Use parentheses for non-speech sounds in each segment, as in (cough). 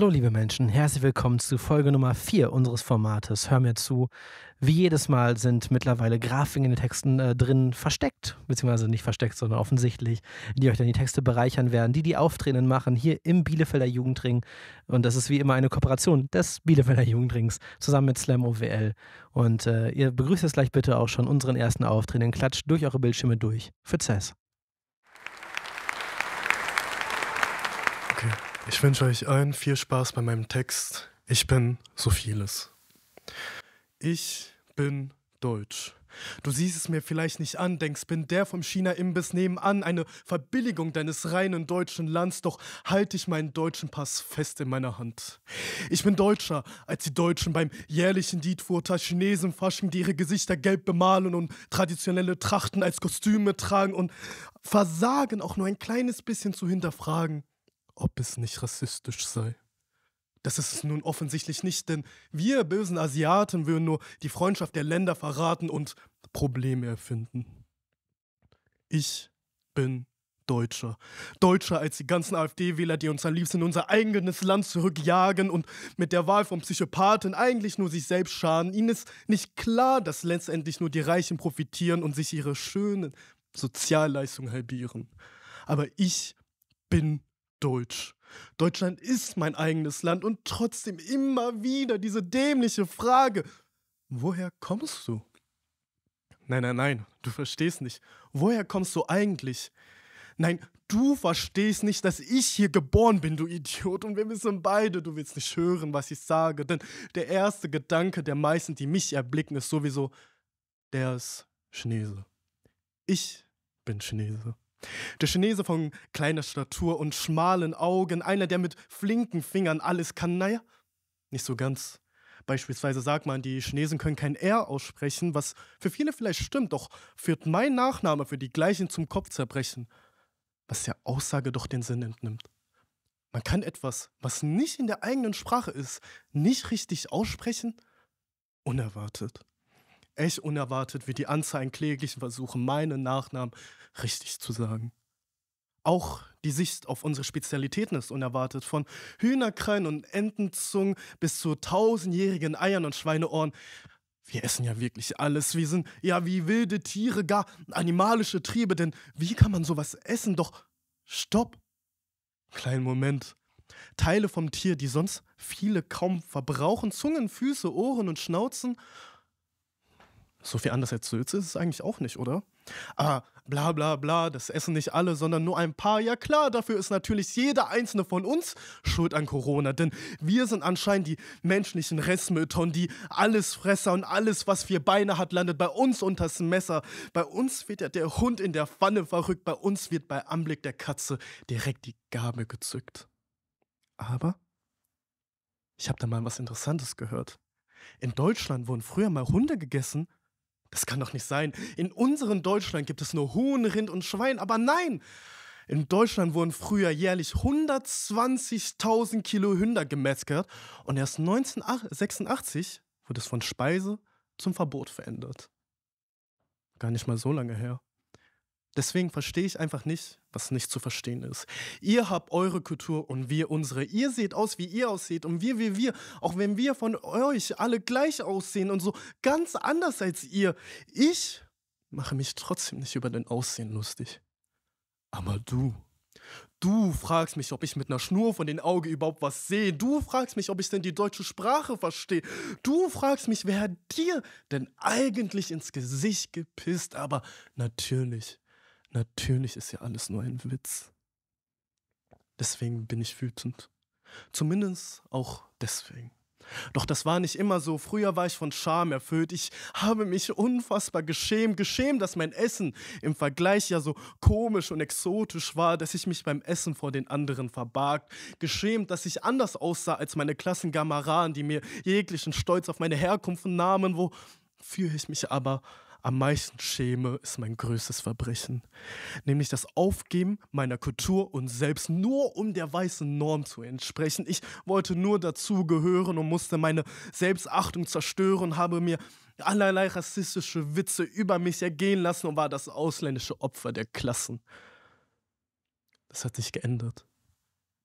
Hallo liebe Menschen, herzlich willkommen zu Folge Nummer 4 unseres Formates. Hör mir zu. Wie jedes Mal sind mittlerweile Grafiken in den Texten äh, drin versteckt, beziehungsweise nicht versteckt, sondern offensichtlich, die euch dann die Texte bereichern werden, die die Auftreten machen hier im Bielefelder Jugendring. Und das ist wie immer eine Kooperation des Bielefelder Jugendrings zusammen mit Slam OWL. Und äh, ihr begrüßt jetzt gleich bitte auch schon unseren ersten Auftritt, klatscht durch eure Bildschirme durch für CES. Ich wünsche euch allen viel Spaß bei meinem Text. Ich bin so vieles. Ich bin deutsch. Du siehst es mir vielleicht nicht an, denkst, bin der vom China-Imbiss nebenan, eine Verbilligung deines reinen deutschen Lands, doch halte ich meinen deutschen Pass fest in meiner Hand. Ich bin deutscher als die Deutschen beim jährlichen Dietfurter Chinesen faschen, die ihre Gesichter gelb bemalen und traditionelle Trachten als Kostüme tragen und versagen, auch nur ein kleines bisschen zu hinterfragen, ob es nicht rassistisch sei. Das ist es nun offensichtlich nicht, denn wir bösen Asiaten würden nur die Freundschaft der Länder verraten und Probleme erfinden. Ich bin Deutscher. Deutscher als die ganzen AfD-Wähler, die uns am liebsten in unser eigenes Land zurückjagen und mit der Wahl von Psychopathen eigentlich nur sich selbst schaden. Ihnen ist nicht klar, dass letztendlich nur die Reichen profitieren und sich ihre schönen Sozialleistungen halbieren. Aber ich bin Deutscher deutsch. Deutschland ist mein eigenes Land und trotzdem immer wieder diese dämliche Frage, woher kommst du? Nein, nein, nein, du verstehst nicht. Woher kommst du eigentlich? Nein, du verstehst nicht, dass ich hier geboren bin, du Idiot. Und wir wissen beide, du willst nicht hören, was ich sage. Denn der erste Gedanke der meisten, die mich erblicken, ist sowieso, der ist Chinese. Ich bin Chinese. Der Chinese von kleiner Statur und schmalen Augen, einer, der mit flinken Fingern alles kann, naja, nicht so ganz. Beispielsweise sagt man, die Chinesen können kein R aussprechen, was für viele vielleicht stimmt, doch führt mein Nachname für die gleichen zum Kopfzerbrechen, was der Aussage doch den Sinn entnimmt. Man kann etwas, was nicht in der eigenen Sprache ist, nicht richtig aussprechen? Unerwartet echt unerwartet, wie die anzeigen kläglich versuchen, meinen Nachnamen richtig zu sagen. Auch die Sicht auf unsere Spezialitäten ist unerwartet. Von Hühnerkrallen und Entenzungen bis zu tausendjährigen Eiern und Schweineohren. Wir essen ja wirklich alles. Wir sind ja wie wilde Tiere, gar animalische Triebe. Denn wie kann man sowas essen? Doch, stopp! Kleinen Moment. Teile vom Tier, die sonst viele kaum verbrauchen, Zungen, Füße, Ohren und Schnauzen, so viel anders als Sülze ist es eigentlich auch nicht, oder? Ah, bla bla bla, das essen nicht alle, sondern nur ein paar. Ja klar, dafür ist natürlich jeder einzelne von uns schuld an Corona, denn wir sind anscheinend die menschlichen Restmülltonnen, die allesfresser und alles, was vier Beine hat, landet bei uns unters Messer. Bei uns wird ja der Hund in der Pfanne verrückt, bei uns wird bei Anblick der Katze direkt die Gabel gezückt. Aber ich habe da mal was Interessantes gehört. In Deutschland wurden früher mal Hunde gegessen, das kann doch nicht sein. In unserem Deutschland gibt es nur Huhn, Rind und Schwein, aber nein! In Deutschland wurden früher jährlich 120.000 Kilo Hünder gemetzgert und erst 1986 wurde es von Speise zum Verbot verändert. Gar nicht mal so lange her. Deswegen verstehe ich einfach nicht, was nicht zu verstehen ist. Ihr habt eure Kultur und wir unsere. Ihr seht aus, wie ihr ausseht und wir, wir, wir. Auch wenn wir von euch alle gleich aussehen und so ganz anders als ihr. Ich mache mich trotzdem nicht über dein Aussehen lustig. Aber du. Du fragst mich, ob ich mit einer Schnur von den Augen überhaupt was sehe. Du fragst mich, ob ich denn die deutsche Sprache verstehe. Du fragst mich, wer dir denn eigentlich ins Gesicht gepisst? Aber natürlich Natürlich ist ja alles nur ein Witz. Deswegen bin ich wütend. Zumindest auch deswegen. Doch das war nicht immer so. Früher war ich von Scham erfüllt. Ich habe mich unfassbar geschämt. Geschämt, dass mein Essen im Vergleich ja so komisch und exotisch war, dass ich mich beim Essen vor den anderen verbarg. Geschämt, dass ich anders aussah als meine Klassenkameraden, die mir jeglichen Stolz auf meine Herkunft nahmen, Wo fühle ich mich aber am meisten schäme, ist mein größtes Verbrechen. Nämlich das Aufgeben meiner Kultur und selbst nur um der weißen Norm zu entsprechen. Ich wollte nur dazugehören und musste meine Selbstachtung zerstören, habe mir allerlei rassistische Witze über mich ergehen lassen und war das ausländische Opfer der Klassen. Das hat sich geändert.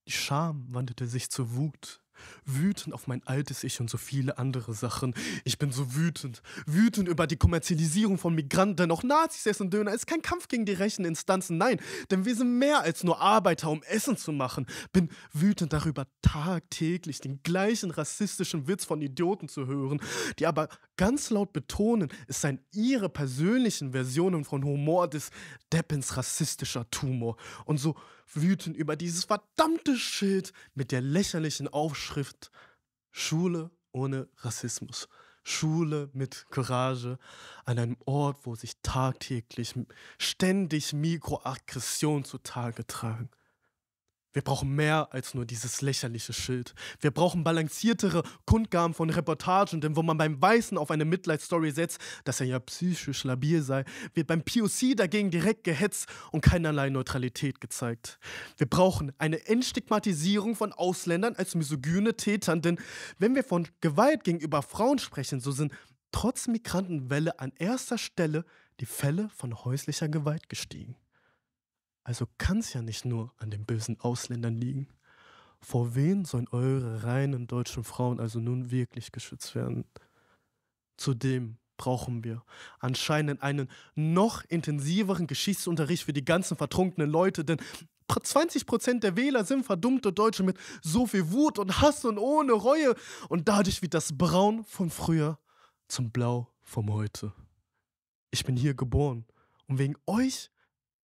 Die Scham wandelte sich zur Wut wütend auf mein altes Ich und so viele andere Sachen. Ich bin so wütend, wütend über die Kommerzialisierung von Migranten, auch Nazis essen Döner. ist kein Kampf gegen die rechten Instanzen, nein, denn wir sind mehr als nur Arbeiter, um Essen zu machen. Bin wütend darüber, tagtäglich den gleichen rassistischen Witz von Idioten zu hören, die aber ganz laut betonen, es seien ihre persönlichen Versionen von Humor des Deppens rassistischer Tumor. Und so wütend über dieses verdammte Schild mit der lächerlichen Aufschrift Schule ohne Rassismus. Schule mit Courage an einem Ort, wo sich tagtäglich ständig Mikroaggressionen zutage tragen. Wir brauchen mehr als nur dieses lächerliche Schild. Wir brauchen balanciertere Kundgaben von Reportagen, denn wo man beim Weißen auf eine Mitleid-Story setzt, dass er ja psychisch labil sei, wird beim POC dagegen direkt gehetzt und keinerlei Neutralität gezeigt. Wir brauchen eine Entstigmatisierung von Ausländern als misogyne Tätern, denn wenn wir von Gewalt gegenüber Frauen sprechen, so sind trotz Migrantenwelle an erster Stelle die Fälle von häuslicher Gewalt gestiegen. Also kann es ja nicht nur an den bösen Ausländern liegen. Vor wen sollen eure reinen deutschen Frauen also nun wirklich geschützt werden? Zudem brauchen wir anscheinend einen noch intensiveren Geschichtsunterricht für die ganzen vertrunkenen Leute, denn 20% der Wähler sind verdummte Deutsche mit so viel Wut und Hass und ohne Reue. Und dadurch wird das Braun von früher zum Blau vom Heute. Ich bin hier geboren. Und wegen euch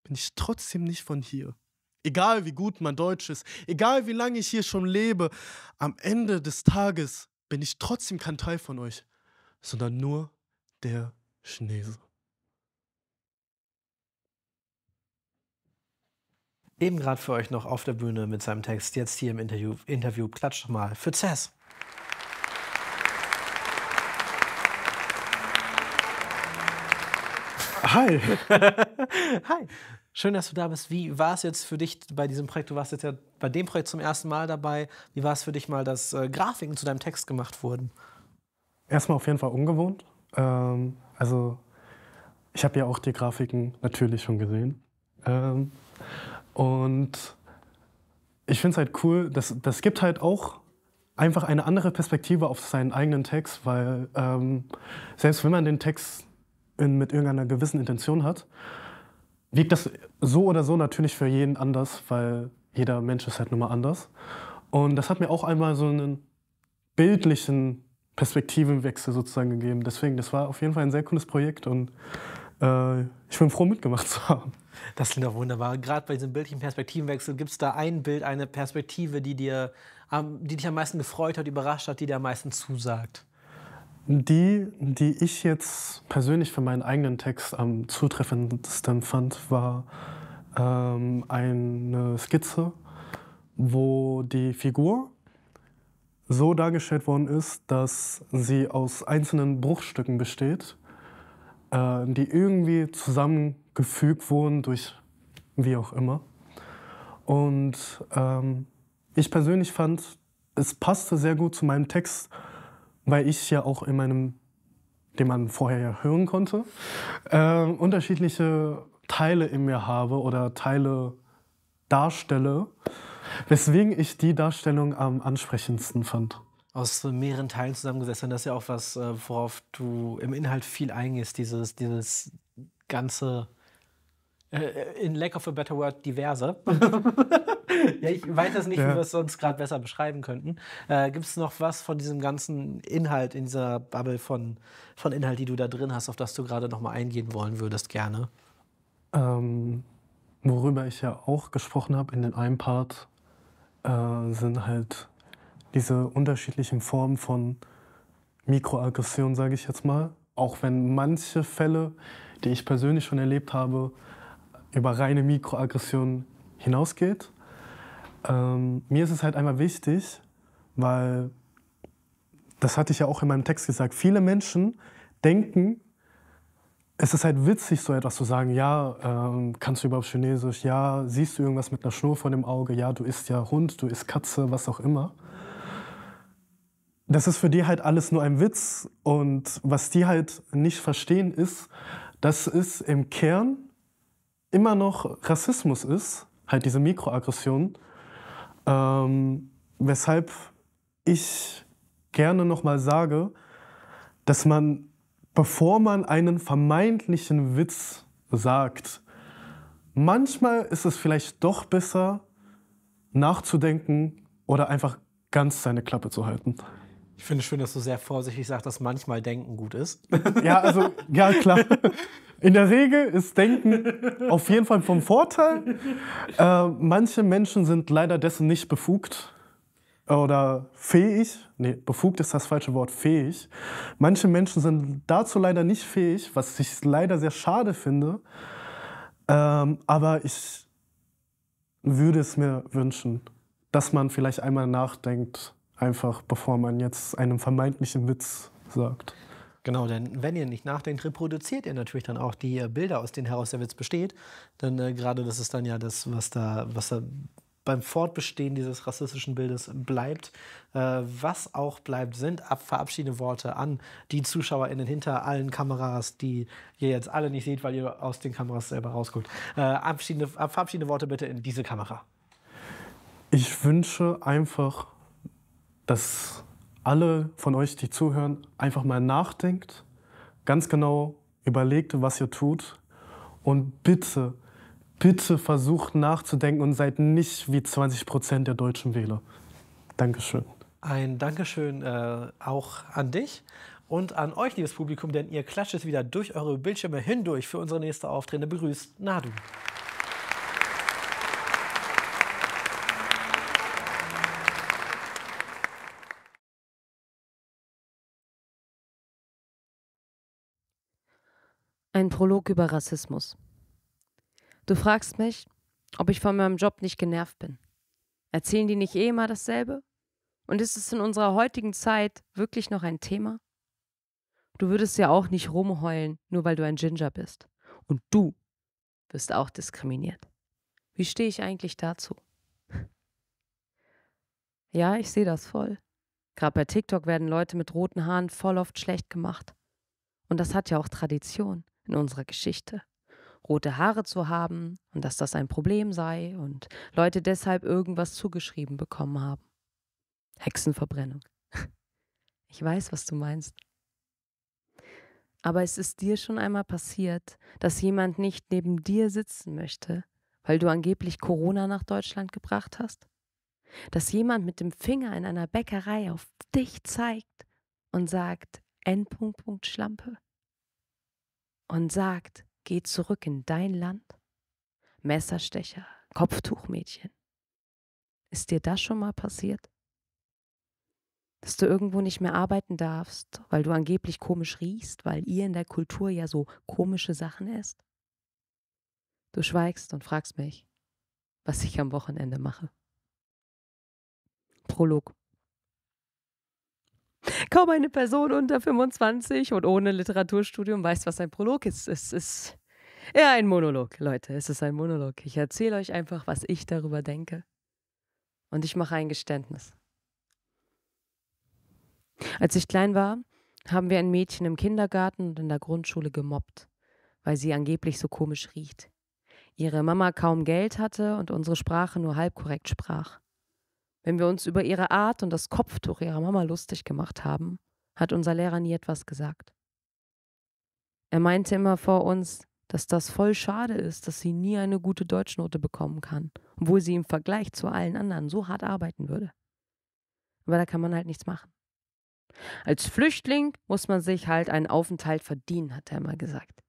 bin ich trotzdem nicht von hier. Egal wie gut mein Deutsch ist, egal wie lange ich hier schon lebe, am Ende des Tages bin ich trotzdem kein Teil von euch, sondern nur der Chinese. Eben gerade für euch noch auf der Bühne mit seinem Text, jetzt hier im Interview, Interview Klatsch mal für Cess. Hi. (laughs) Hi. Schön, dass du da bist. Wie war es jetzt für dich bei diesem Projekt? Du warst jetzt ja bei dem Projekt zum ersten Mal dabei. Wie war es für dich mal, dass äh, Grafiken zu deinem Text gemacht wurden? Erstmal auf jeden Fall ungewohnt. Ähm, also ich habe ja auch die Grafiken natürlich schon gesehen. Ähm, und ich finde es halt cool, das, das gibt halt auch einfach eine andere Perspektive auf seinen eigenen Text, weil ähm, selbst wenn man den Text in, mit irgendeiner gewissen Intention hat, wiegt das so oder so natürlich für jeden anders, weil jeder Mensch ist halt nun mal anders. Und das hat mir auch einmal so einen bildlichen Perspektivenwechsel sozusagen gegeben. Deswegen, das war auf jeden Fall ein sehr cooles Projekt und äh, ich bin froh, mitgemacht zu haben. Das klingt doch wunderbar. Gerade bei diesem bildlichen Perspektivenwechsel gibt es da ein Bild, eine Perspektive, die, dir, die dich am meisten gefreut hat, überrascht hat, die dir am meisten zusagt. Die, die ich jetzt persönlich für meinen eigenen Text am zutreffendsten fand, war ähm, eine Skizze, wo die Figur so dargestellt worden ist, dass sie aus einzelnen Bruchstücken besteht, äh, die irgendwie zusammengefügt wurden durch wie auch immer. Und ähm, ich persönlich fand, es passte sehr gut zu meinem Text weil ich ja auch in meinem, den man vorher ja hören konnte, äh, unterschiedliche Teile in mir habe oder Teile darstelle, weswegen ich die Darstellung am ansprechendsten fand. Aus mehreren Teilen zusammengesetzt. Und das ist ja auch was, äh, worauf du im Inhalt viel eingehst, dieses, dieses ganze äh, in Lack of a Better Word diverse. (laughs) ja, ich weiß jetzt nicht, ja. wie wir es sonst gerade besser beschreiben könnten. Äh, Gibt es noch was von diesem ganzen Inhalt in dieser Bubble von, von Inhalt, die du da drin hast, auf das du gerade noch mal eingehen wollen würdest, gerne? Ähm, worüber ich ja auch gesprochen habe in den einen Part, äh, sind halt diese unterschiedlichen Formen von Mikroaggression, sage ich jetzt mal. Auch wenn manche Fälle, die ich persönlich schon erlebt habe, über reine Mikroaggression hinausgeht. Ähm, mir ist es halt einmal wichtig, weil das hatte ich ja auch in meinem Text gesagt, viele Menschen denken, es ist halt witzig, so etwas zu sagen, ja, ähm, kannst du überhaupt Chinesisch, ja, siehst du irgendwas mit einer Schnur vor dem Auge, ja, du isst ja Hund, du isst Katze, was auch immer. Das ist für die halt alles nur ein Witz und was die halt nicht verstehen ist, dass es im Kern immer noch Rassismus ist, halt diese Mikroaggression, ähm, weshalb ich gerne nochmal sage, dass man, bevor man einen vermeintlichen Witz sagt, manchmal ist es vielleicht doch besser, nachzudenken oder einfach ganz seine Klappe zu halten. Ich finde es schön, dass du sehr vorsichtig sagst, dass manchmal Denken gut ist. Ja, also, ja, klar. (laughs) In der Regel ist Denken (laughs) auf jeden Fall vom Vorteil. Äh, manche Menschen sind leider dessen nicht befugt oder fähig. Nee, befugt ist das falsche Wort, fähig. Manche Menschen sind dazu leider nicht fähig, was ich leider sehr schade finde. Ähm, aber ich würde es mir wünschen, dass man vielleicht einmal nachdenkt, einfach bevor man jetzt einen vermeintlichen Witz sagt. Genau, denn wenn ihr nicht nachdenkt, reproduziert ihr natürlich dann auch die äh, Bilder, aus denen heraus der Witz besteht. Denn äh, gerade das ist dann ja das, was da, was da beim Fortbestehen dieses rassistischen Bildes bleibt. Äh, was auch bleibt, sind ab Worte an die ZuschauerInnen hinter allen Kameras, die ihr jetzt alle nicht seht, weil ihr aus den Kameras selber rausguckt. Äh, abschiedende, ab verabschiedende Worte bitte in diese Kamera. Ich wünsche einfach, dass alle von euch, die zuhören, einfach mal nachdenkt, ganz genau überlegt, was ihr tut und bitte, bitte versucht nachzudenken und seid nicht wie 20 Prozent der deutschen Wähler. Dankeschön. Ein Dankeschön äh, auch an dich und an euch, liebes Publikum, denn ihr klatscht es wieder durch eure Bildschirme hindurch für unsere nächste auftretende begrüßt Nadu. Ein Prolog über Rassismus. Du fragst mich, ob ich von meinem Job nicht genervt bin. Erzählen die nicht eh immer dasselbe? Und ist es in unserer heutigen Zeit wirklich noch ein Thema? Du würdest ja auch nicht rumheulen, nur weil du ein Ginger bist. Und du wirst auch diskriminiert. Wie stehe ich eigentlich dazu? (laughs) Ja, ich sehe das voll. Gerade bei TikTok werden Leute mit roten Haaren voll oft schlecht gemacht. Und das hat ja auch Tradition in unserer Geschichte. Rote Haare zu haben und dass das ein Problem sei und Leute deshalb irgendwas zugeschrieben bekommen haben. Hexenverbrennung. (laughs) Ich weiß, was du meinst. Aber es ist dir schon einmal passiert, dass jemand nicht neben dir sitzen möchte, weil du angeblich Corona nach Deutschland gebracht hast? Dass jemand mit dem Finger in einer Bäckerei auf dich zeigt und sagt, Endpunkt, Punkt, Schlampe? und sagt, geh zurück in dein Land? Messerstecher, Kopftuchmädchen. Ist dir das schon mal passiert? Dass du irgendwo nicht mehr arbeiten darfst, weil du angeblich komisch riechst, weil ihr in der Kultur ja so komische Sachen esst? Du schweigst und fragst mich, was ich am Wochenende mache. Prolog. Kaum eine Person unter 25 und ohne Literaturstudium weiß, was ein Prolog ist. Es ist eher ein Monolog, Leute. Es ist ein Monolog. Ich erzähle euch einfach, was ich darüber denke. Und ich mache ein Geständnis. Als ich klein war, haben wir ein Mädchen im Kindergarten und in der Grundschule gemobbt, weil sie angeblich so komisch riecht. Ihre Mama kaum Geld hatte und unsere Sprache nur halb korrekt sprach. Wenn wir uns über ihre Art und das Kopftuch ihrer Mama lustig gemacht haben, hat unser Lehrer nie etwas gesagt. Er meinte immer vor uns, dass das voll schade ist, dass sie nie eine gute Deutschnote bekommen kann, obwohl sie im Vergleich zu allen anderen so hart arbeiten würde. Aber da kann man halt nichts machen. Als Flüchtling muss man sich halt einen Aufenthalt verdienen, hat er immer gesagt.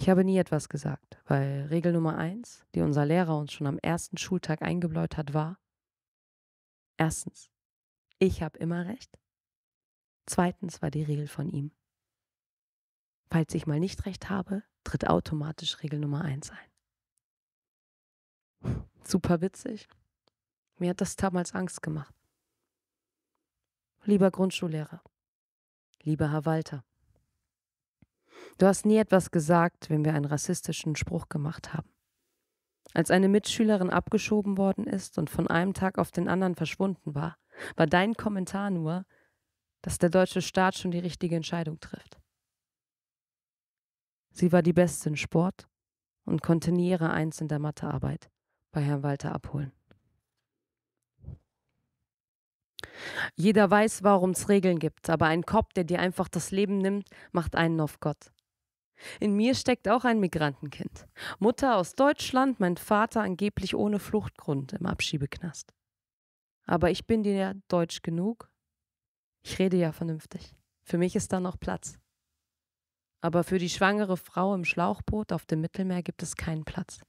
Ich habe nie etwas gesagt, weil Regel Nummer eins, die unser Lehrer uns schon am ersten Schultag eingebläut hat, war: Erstens, ich habe immer recht. Zweitens war die Regel von ihm: Falls ich mal nicht recht habe, tritt automatisch Regel Nummer eins ein. Super witzig. Mir hat das damals Angst gemacht. Lieber Grundschullehrer, lieber Herr Walter, Du hast nie etwas gesagt, wenn wir einen rassistischen Spruch gemacht haben. Als eine Mitschülerin abgeschoben worden ist und von einem Tag auf den anderen verschwunden war, war dein Kommentar nur, dass der deutsche Staat schon die richtige Entscheidung trifft. Sie war die Beste in Sport und konnte nie ihre Eins in der Mathearbeit bei Herrn Walter abholen. Jeder weiß, warum es Regeln gibt, aber ein Kopf, der dir einfach das Leben nimmt, macht einen auf Gott. In mir steckt auch ein Migrantenkind. Mutter aus Deutschland, mein Vater angeblich ohne Fluchtgrund im Abschiebeknast. Aber ich bin dir ja deutsch genug. Ich rede ja vernünftig. Für mich ist da noch Platz. Aber für die schwangere Frau im Schlauchboot auf dem Mittelmeer gibt es keinen Platz.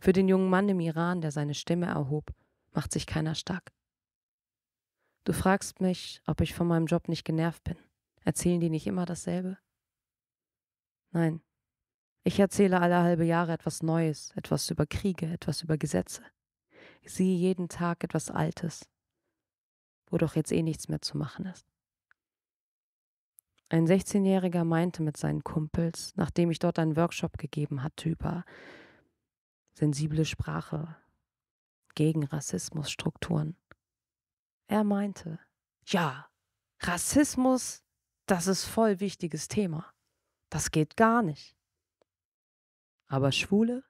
Für den jungen Mann im Iran, der seine Stimme erhob, macht sich keiner stark. Du fragst mich, ob ich von meinem Job nicht genervt bin. Erzählen die nicht immer dasselbe? Nein. Ich erzähle alle halbe Jahre etwas Neues, etwas über Kriege, etwas über Gesetze. Ich sehe jeden Tag etwas Altes, wo doch jetzt eh nichts mehr zu machen ist. Ein 16-Jähriger meinte mit seinen Kumpels, nachdem ich dort einen Workshop gegeben hatte über sensible Sprache gegen Rassismusstrukturen. Er meinte, ja, Rassismus, das ist voll wichtiges Thema. Das geht gar nicht. Aber Schwule,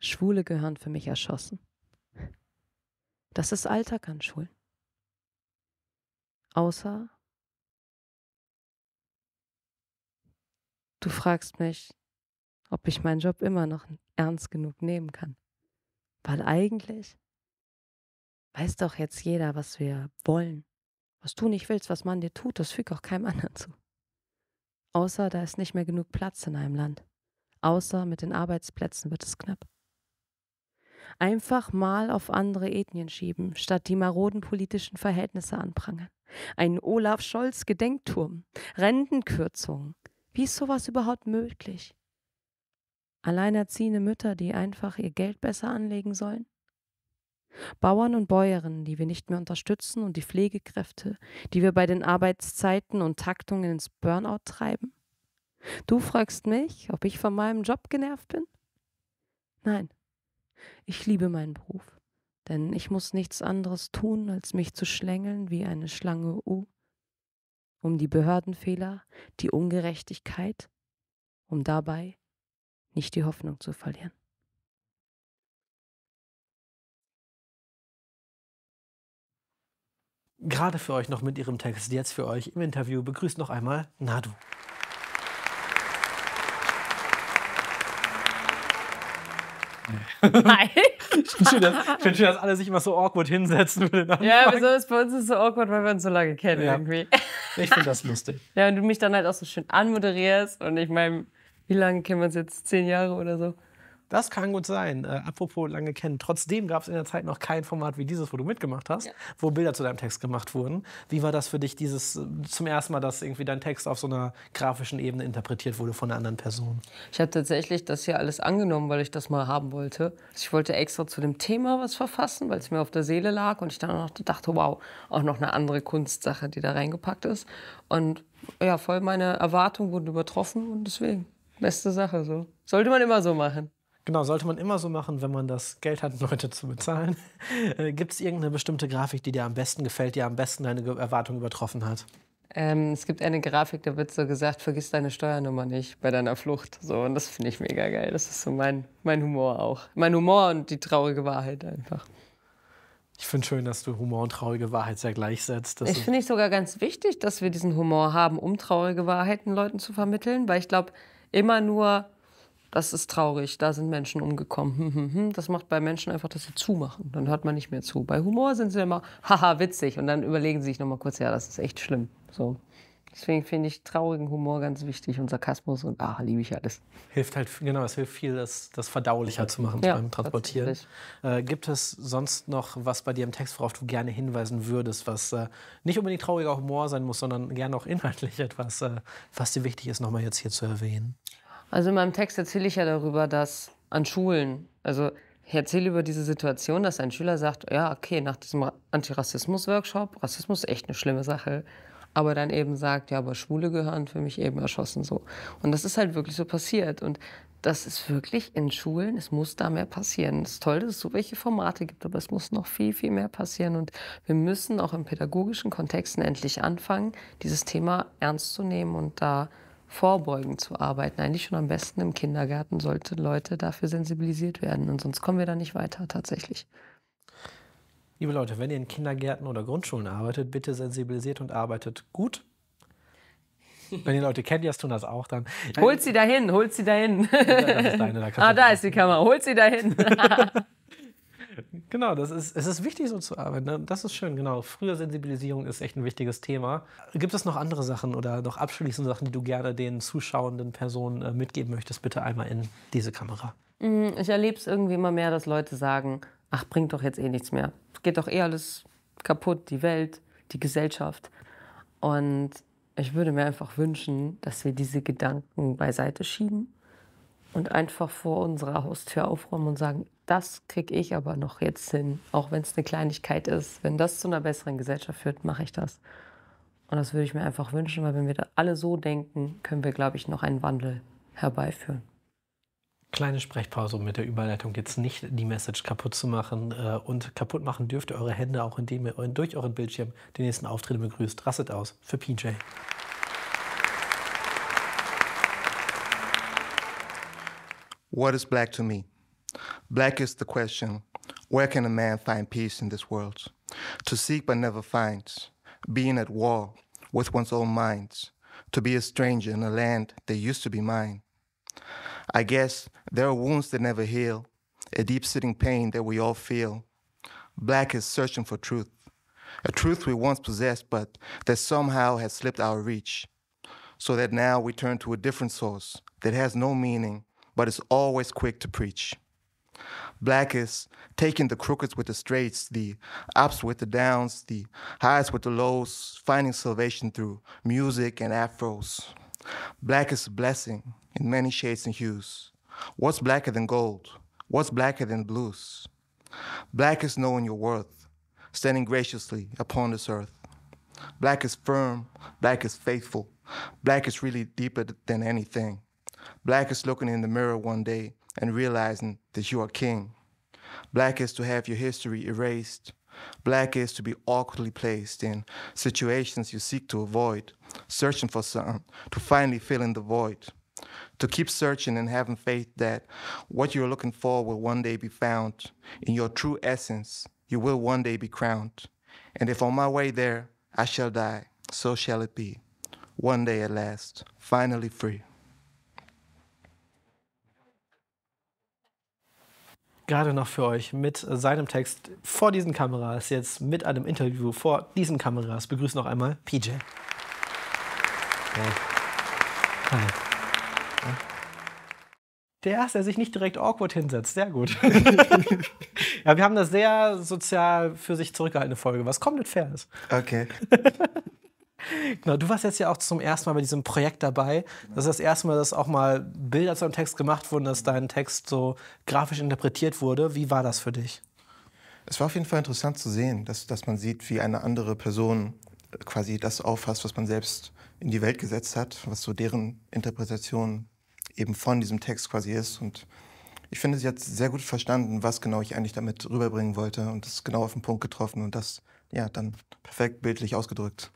Schwule gehören für mich erschossen. Das ist Alltag an Schulen. Außer du fragst mich, ob ich meinen Job immer noch ernst genug nehmen kann. Weil eigentlich weiß doch jetzt jeder, was wir wollen. Was du nicht willst, was man dir tut, das fügt auch keinem anderen zu. Außer da ist nicht mehr genug Platz in einem Land. Außer mit den Arbeitsplätzen wird es knapp. Einfach mal auf andere Ethnien schieben, statt die maroden politischen Verhältnisse anprangern. Ein Olaf Scholz Gedenkturm, Rentenkürzungen. Wie ist sowas überhaupt möglich? Alleinerziehende Mütter, die einfach ihr Geld besser anlegen sollen? Bauern und Bäuerinnen, die wir nicht mehr unterstützen und die Pflegekräfte, die wir bei den Arbeitszeiten und Taktungen ins Burnout treiben? Du fragst mich, ob ich von meinem Job genervt bin? Nein, ich liebe meinen Beruf, denn ich muss nichts anderes tun, als mich zu schlängeln wie eine Schlange U, um die Behördenfehler, die Ungerechtigkeit, um dabei nicht die Hoffnung zu verlieren. gerade für euch noch mit ihrem Text jetzt für euch im Interview begrüßt noch einmal Nadu. Nein. (laughs) ich finde schön, schön, dass alle sich immer so awkward hinsetzen. Ja, wieso ist bei uns ist es so awkward, weil wir uns so lange kennen ja. irgendwie. (laughs) Ich finde das lustig. Ja, und du mich dann halt auch so schön anmoderierst und ich meine, wie lange kennen wir uns jetzt? Zehn Jahre oder so? Das kann gut sein. Äh, apropos lange kennen. Trotzdem gab es in der Zeit noch kein Format wie dieses, wo du mitgemacht hast, ja. wo Bilder zu deinem Text gemacht wurden. Wie war das für dich, dieses äh, zum ersten Mal, dass irgendwie dein Text auf so einer grafischen Ebene interpretiert wurde von einer anderen Person? Ich habe tatsächlich das hier alles angenommen, weil ich das mal haben wollte. Ich wollte extra zu dem Thema was verfassen, weil es mir auf der Seele lag und ich dann auch dachte, wow, auch noch eine andere Kunstsache, die da reingepackt ist. Und ja, voll meine Erwartungen wurden übertroffen und deswegen beste Sache so. Sollte man immer so machen. Genau, sollte man immer so machen, wenn man das Geld hat, (laughs) Leute zu bezahlen. Äh, gibt es irgendeine bestimmte Grafik, die dir am besten gefällt, die am besten deine Erwartung übertroffen hat? Ähm, es gibt eine Grafik, da wird so gesagt, vergiss deine Steuernummer nicht bei deiner Flucht. So, und das finde ich mega geil. Das ist so mein, mein Humor auch. Mein Humor und die traurige Wahrheit einfach. Ich finde schön, dass du Humor und traurige Wahrheit sehr gleichsetzt. Das ich finde es sogar ganz wichtig, dass wir diesen Humor haben, um traurige Wahrheiten Leuten zu vermitteln, weil ich glaube, immer nur das ist traurig, da sind Menschen umgekommen. Hm, hm, hm. Das macht bei Menschen einfach, dass sie zumachen. Dann hört man nicht mehr zu. Bei Humor sind sie immer, haha, witzig. Und dann überlegen sie sich nochmal kurz, ja, das ist echt schlimm. So. Deswegen finde ich traurigen Humor ganz wichtig und Sarkasmus und ah, liebe ich alles. Hilft halt, genau, es hilft viel, das, das verdaulicher zu machen ja, beim Transportieren. Äh, gibt es sonst noch was bei dir im Text, worauf du gerne hinweisen würdest, was äh, nicht unbedingt trauriger Humor sein muss, sondern gerne auch inhaltlich etwas, äh, was dir wichtig ist, nochmal jetzt hier zu erwähnen? Also in meinem Text erzähle ich ja darüber, dass an Schulen, also ich erzähle über diese Situation, dass ein Schüler sagt, ja, okay, nach diesem Antirassismus-Workshop, Rassismus ist echt eine schlimme Sache. Aber dann eben sagt, ja, aber Schwule gehören für mich eben erschossen so. Und das ist halt wirklich so passiert. Und das ist wirklich in Schulen, es muss da mehr passieren. Es ist toll, dass es so welche Formate gibt, aber es muss noch viel, viel mehr passieren. Und wir müssen auch in pädagogischen Kontexten endlich anfangen, dieses Thema ernst zu nehmen und da vorbeugend zu arbeiten. Eigentlich schon am besten im Kindergarten sollten Leute dafür sensibilisiert werden. Und sonst kommen wir da nicht weiter tatsächlich. Liebe Leute, wenn ihr in Kindergärten oder Grundschulen arbeitet, bitte sensibilisiert und arbeitet gut. Wenn die Leute kennt, die das tun das auch, dann. Holt sie dahin, holt sie dahin. Ja, das ist deine, da ah, da ist die Kamera. Holt sie dahin. (laughs) Genau, das ist, es ist wichtig, so zu arbeiten. Ne? Das ist schön, genau. Frühe Sensibilisierung ist echt ein wichtiges Thema. Gibt es noch andere Sachen oder noch abschließende Sachen, die du gerne den zuschauenden Personen äh, mitgeben möchtest? Bitte einmal in diese Kamera. Mm, ich erlebe es irgendwie immer mehr, dass Leute sagen, ach, bringt doch jetzt eh nichts mehr. Es geht doch eh alles kaputt, die Welt, die Gesellschaft. Und ich würde mir einfach wünschen, dass wir diese Gedanken beiseite schieben und einfach vor unserer Haustür aufräumen und sagen, das kriege ich aber noch jetzt hin, auch wenn es eine Kleinigkeit ist. Wenn das zu einer besseren Gesellschaft führt, mache ich das. Und das würde ich mir einfach wünschen, weil wenn wir da alle so denken, können wir, glaube ich, noch einen Wandel herbeiführen. Kleine Sprechpause, um mit der Überleitung jetzt nicht die Message kaputt zu machen. Äh, und kaputt machen dürft ihr eure Hände, auch indem ihr durch euren Bildschirm den nächsten Auftritt begrüßt. Rasset aus für PJ. What is black to me? Black is the question where can a man find peace in this world? To seek but never find, being at war with one's own minds, to be a stranger in a land that used to be mine. I guess there are wounds that never heal, a deep sitting pain that we all feel. Black is searching for truth, a truth we once possessed but that somehow has slipped our reach, so that now we turn to a different source that has no meaning but is always quick to preach. Black is taking the crookeds with the straights, the ups with the downs, the highs with the lows, finding salvation through music and afros. Black is blessing in many shades and hues. What's blacker than gold? What's blacker than blues? Black is knowing your worth, standing graciously upon this earth. Black is firm, black is faithful, black is really deeper than anything. Black is looking in the mirror one day and realizing that you are king. Black is to have your history erased. Black is to be awkwardly placed in situations you seek to avoid, searching for something to finally fill in the void. To keep searching and having faith that what you're looking for will one day be found. In your true essence, you will one day be crowned. And if on my way there I shall die, so shall it be. One day at last, finally free. gerade noch für euch mit seinem Text vor diesen Kameras, jetzt mit einem Interview vor diesen Kameras. Begrüßen noch einmal PJ. Hi. Der Erste, der sich nicht direkt awkward hinsetzt. Sehr gut. (laughs) ja, wir haben eine sehr sozial für sich zurückgehaltene Folge, was komplett fair ist. Okay. (laughs) Genau, du warst jetzt ja auch zum ersten Mal bei diesem Projekt dabei. Das ist das erste Mal, dass auch mal Bilder zu einem Text gemacht wurden, dass dein Text so grafisch interpretiert wurde. Wie war das für dich? Es war auf jeden Fall interessant zu sehen, dass, dass man sieht, wie eine andere Person quasi das auffasst, was man selbst in die Welt gesetzt hat, was so deren Interpretation eben von diesem Text quasi ist. Und ich finde, sie hat sehr gut verstanden, was genau ich eigentlich damit rüberbringen wollte und das genau auf den Punkt getroffen und das ja dann perfekt bildlich ausgedrückt.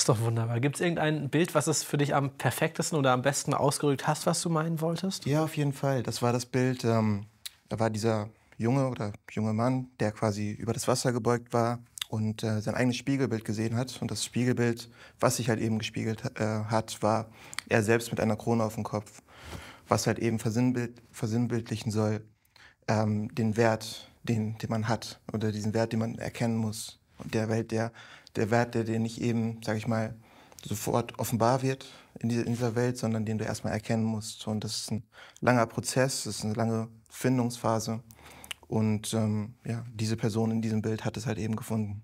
Ist doch wunderbar. Gibt es irgendein Bild, was es für dich am perfektesten oder am besten ausgerückt hast, was du meinen wolltest? Ja, auf jeden Fall. Das war das Bild, ähm, da war dieser Junge oder junge Mann, der quasi über das Wasser gebeugt war und äh, sein eigenes Spiegelbild gesehen hat. Und das Spiegelbild, was sich halt eben gespiegelt äh, hat, war er selbst mit einer Krone auf dem Kopf, was halt eben versinnbild, versinnbildlichen soll, ähm, den Wert, den, den man hat oder diesen Wert, den man erkennen muss und der Welt, der der Wert, der dir nicht eben, sag ich mal, sofort offenbar wird in dieser, Welt, sondern den du erstmal erkennen musst. Und das ist ein langer Prozess, das ist eine lange Findungsphase. Und ähm, ja, diese Person in diesem Bild hat es halt eben gefunden.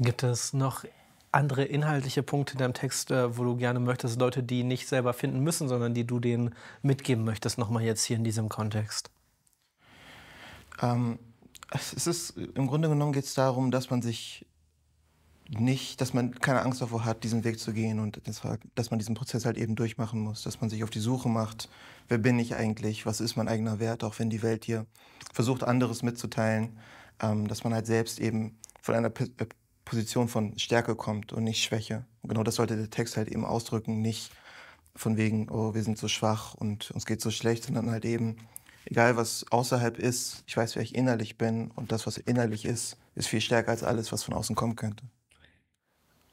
Gibt es noch andere inhaltliche Punkte in deinem Text, äh, wo du gerne möchtest, Leute, die nicht selber finden müssen, sondern die du denen mitgeben möchtest, nochmal jetzt hier in diesem Kontext? Ähm, es ist, im Grunde genommen geht es darum, dass man sich nicht, dass man keine Angst davor hat, diesen Weg zu gehen und das, dass man diesen Prozess halt eben durchmachen muss, dass man sich auf die Suche macht, wer bin ich eigentlich, was ist mein eigener Wert, auch wenn die Welt hier versucht, anderes mitzuteilen, ähm, dass man halt selbst eben von einer P äh, Position von Stärke kommt und nicht Schwäche. Und genau das sollte der Text halt eben ausdrücken, nicht von wegen, oh, wir sind so schwach und uns geht so schlecht, sondern halt eben, egal was außerhalb ist, ich weiß, wer ich innerlich bin und das, was innerlich ist, ist viel stärker als alles, was von außen kommen könnte.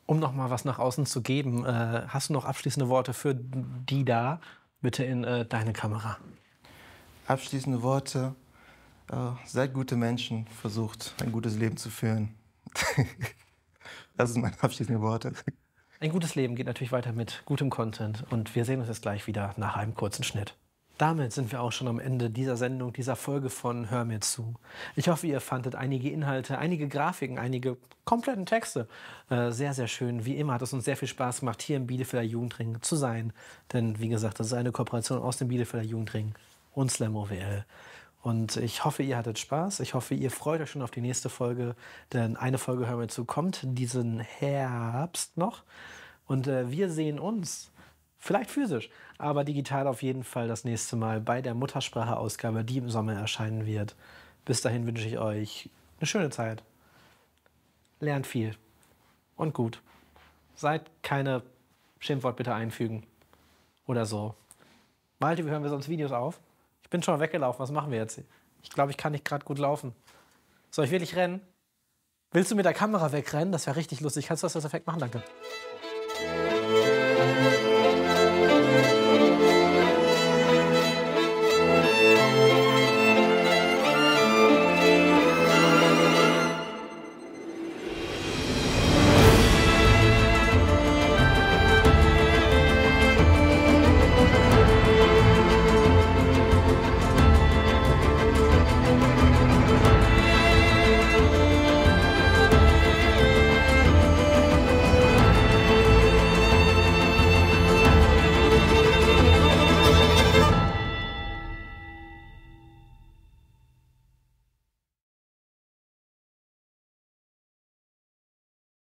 Um noch mal was nach außen zu geben, äh, hast du noch abschließende Worte für die da? Bitte in äh, deine Kamera. Abschließende Worte. Äh, seid gute Menschen, versucht ein gutes Leben zu führen. (laughs) das sind meine abschließenden Worte. Ein gutes Leben geht natürlich weiter mit gutem Content und wir sehen uns jetzt gleich wieder nach einem kurzen Schnitt. Damit sind wir auch schon am Ende dieser Sendung, dieser Folge von Hör mir zu. Ich hoffe, ihr fandet einige Inhalte, einige Grafiken, einige kompletten Texte äh, sehr, sehr schön. Wie immer hat es uns sehr viel Spaß gemacht, hier im Bielefelder Jugendring zu sein. Denn wie gesagt, das ist eine Kooperation aus dem Bielefelder Jugendring und Slam OWL. Und ich hoffe, ihr hattet Spaß. Ich hoffe, ihr freut euch schon auf die nächste Folge. Denn eine Folge Hör mir zu kommt diesen Herbst noch. Und äh, wir sehen uns Vielleicht physisch, aber digital auf jeden Fall das nächste Mal bei der Muttersprache-Ausgabe, die im Sommer erscheinen wird. Bis dahin wünsche ich euch eine schöne Zeit. Lernt viel und gut. Seid keine Schimpfwort bitte einfügen oder so. Malte, wie hören wir sonst Videos auf? Ich bin schon mal weggelaufen, was machen wir jetzt? Ich glaube, ich kann nicht gerade gut laufen. Soll ich wirklich rennen? Willst du mit der Kamera wegrennen? Das wäre richtig lustig. Kannst du das als Effekt machen? Danke.